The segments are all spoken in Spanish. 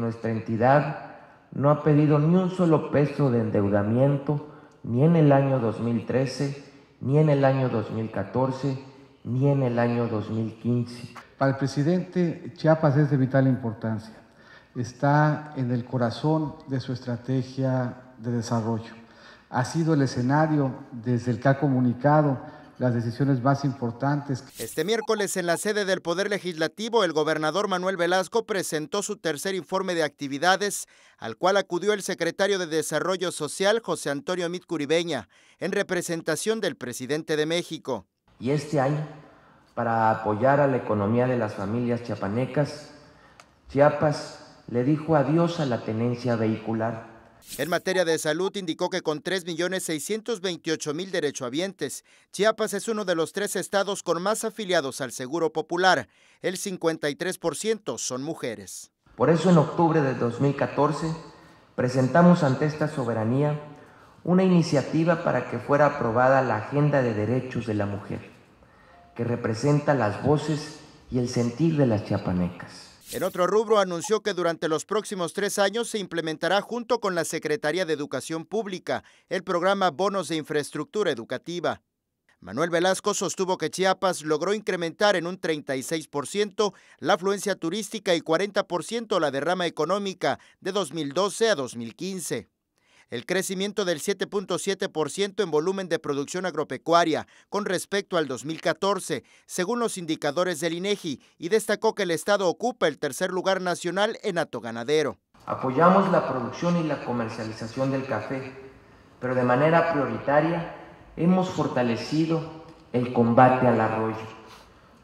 Nuestra entidad no ha pedido ni un solo peso de endeudamiento ni en el año 2013, ni en el año 2014, ni en el año 2015. Para el presidente, Chiapas es de vital importancia. Está en el corazón de su estrategia de desarrollo. Ha sido el escenario desde el que ha comunicado las decisiones más importantes. Este miércoles en la sede del Poder Legislativo, el gobernador Manuel Velasco presentó su tercer informe de actividades, al cual acudió el secretario de Desarrollo Social, José Antonio Mit Curibeña, en representación del presidente de México. Y este año, para apoyar a la economía de las familias chiapanecas, Chiapas le dijo adiós a la tenencia vehicular en materia de salud, indicó que con 3.628.000 derechohabientes, Chiapas es uno de los tres estados con más afiliados al Seguro Popular. El 53% son mujeres. Por eso, en octubre de 2014, presentamos ante esta soberanía una iniciativa para que fuera aprobada la Agenda de Derechos de la Mujer, que representa las voces y el sentir de las chiapanecas. En otro rubro, anunció que durante los próximos tres años se implementará junto con la Secretaría de Educación Pública el programa Bonos de Infraestructura Educativa. Manuel Velasco sostuvo que Chiapas logró incrementar en un 36% la afluencia turística y 40% la derrama económica de 2012 a 2015 el crecimiento del 7.7% en volumen de producción agropecuaria con respecto al 2014, según los indicadores del INEGI, y destacó que el Estado ocupa el tercer lugar nacional en ato ganadero. Apoyamos la producción y la comercialización del café, pero de manera prioritaria hemos fortalecido el combate al arroyo,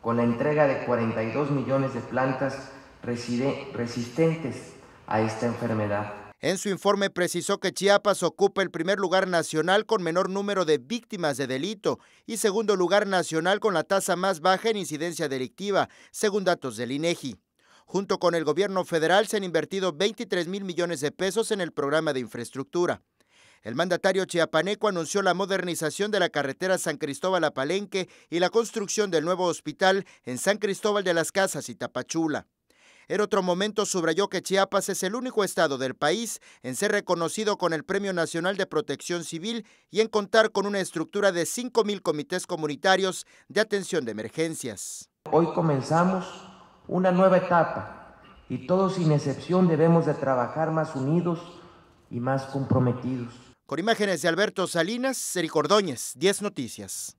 con la entrega de 42 millones de plantas resistentes a esta enfermedad. En su informe precisó que Chiapas ocupa el primer lugar nacional con menor número de víctimas de delito y segundo lugar nacional con la tasa más baja en incidencia delictiva, según datos del INEGI. E Junto con el gobierno federal se han invertido 23 mil millones de pesos en el programa de infraestructura. El mandatario chiapaneco anunció la modernización de la carretera San Cristóbal a Palenque y la construcción del nuevo hospital en San Cristóbal de las Casas y Tapachula. En otro momento subrayó que Chiapas es el único estado del país en ser reconocido con el Premio Nacional de Protección Civil y en contar con una estructura de 5.000 comités comunitarios de atención de emergencias. Hoy comenzamos una nueva etapa y todos sin excepción debemos de trabajar más unidos y más comprometidos. Con imágenes de Alberto Salinas, Sericordóñez, 10 Noticias.